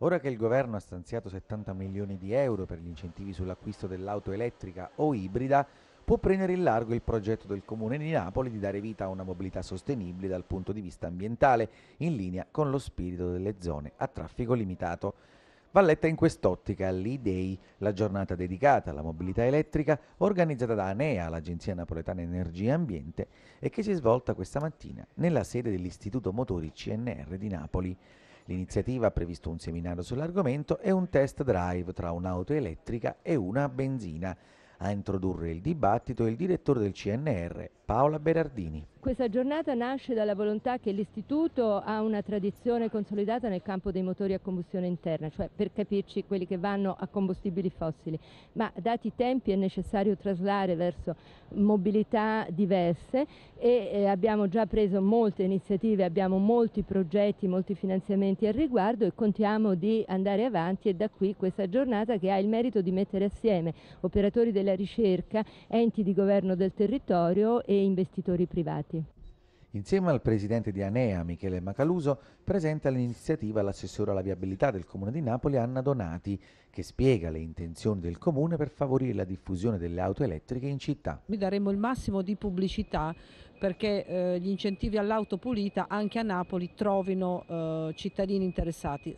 Ora che il governo ha stanziato 70 milioni di euro per gli incentivi sull'acquisto dell'auto elettrica o ibrida, può prendere in largo il progetto del Comune di Napoli di dare vita a una mobilità sostenibile dal punto di vista ambientale, in linea con lo spirito delle zone a traffico limitato. Va letta in quest'ottica le day la giornata dedicata alla mobilità elettrica organizzata da ANEA, l'Agenzia Napoletana Energia e Ambiente, e che si è svolta questa mattina nella sede dell'Istituto Motori CNR di Napoli. L'iniziativa ha previsto un seminario sull'argomento e un test drive tra un'auto elettrica e una a benzina. A introdurre il dibattito è il direttore del CNR, Paola Berardini. Questa giornata nasce dalla volontà che l'Istituto ha una tradizione consolidata nel campo dei motori a combustione interna, cioè per capirci quelli che vanno a combustibili fossili, ma dati i tempi è necessario traslare verso mobilità diverse e eh, abbiamo già preso molte iniziative, abbiamo molti progetti, molti finanziamenti al riguardo e contiamo di andare avanti e da qui questa giornata che ha il merito di mettere assieme operatori della ricerca, enti di governo del territorio e investitori privati. Insieme al presidente di Anea, Michele Macaluso, presenta l'iniziativa l'assessore alla viabilità del Comune di Napoli, Anna Donati, che spiega le intenzioni del Comune per favorire la diffusione delle auto elettriche in città. Noi daremo il massimo di pubblicità perché eh, gli incentivi all'auto pulita anche a Napoli trovino eh, cittadini interessati.